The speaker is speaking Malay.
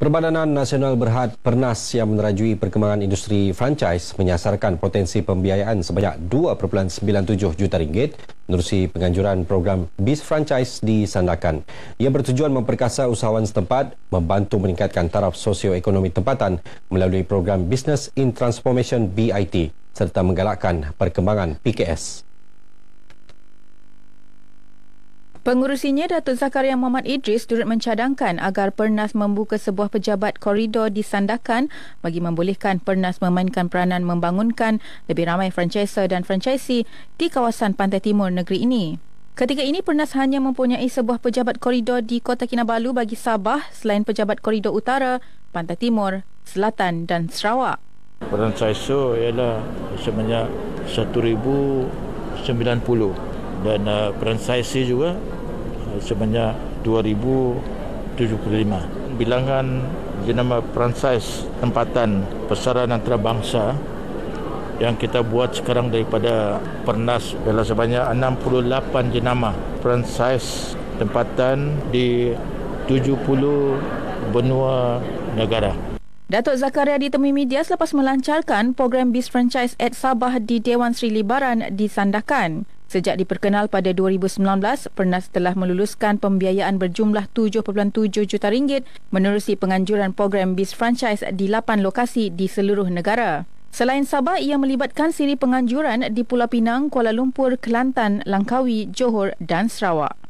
Perbadanan Nasional Berhad Pernas yang menerajui perkembangan industri franchise menyasarkan potensi pembiayaan sebanyak 2.97 juta ringgit menerusi penganjuran program bis Franchise disandakan. Ia bertujuan memperkasa usahawan setempat, membantu meningkatkan taraf sosioekonomi tempatan melalui program Business in Transformation BIT serta menggalakkan perkembangan PKS. Pengurusinya Datuk Zakaria Muhammad Idris turut mencadangkan agar Pernas membuka sebuah pejabat koridor di Sandakan bagi membolehkan Pernas memainkan peranan membangunkan lebih ramai franchisor dan franchisee di kawasan pantai timur negeri ini. Ketika ini Pernas hanya mempunyai sebuah pejabat koridor di Kota Kinabalu bagi Sabah selain pejabat koridor utara, pantai timur, selatan dan Sarawak. Franchisor ialah sebanyak 1,090 dan uh, franchise juga uh, sebanyak 2075 bilangan jenama franchise tempatan pesaran antarabangsa yang kita buat sekarang daripada Pernas adalah sebanyak 68 jenama franchise tempatan di 70 benua negara. Datuk Zakaria ditemui media selepas melancarkan program bis franchise at Sabah di Dewan Sri Libaran disandakan. Sejak diperkenal pada 2019, Pernas telah meluluskan pembiayaan berjumlah 7.7 juta ringgit menerusi penganjuran program bis franchise di 8 lokasi di seluruh negara. Selain Sabah, ia melibatkan siri penganjuran di Pulau Pinang, Kuala Lumpur, Kelantan, Langkawi, Johor dan Sarawak.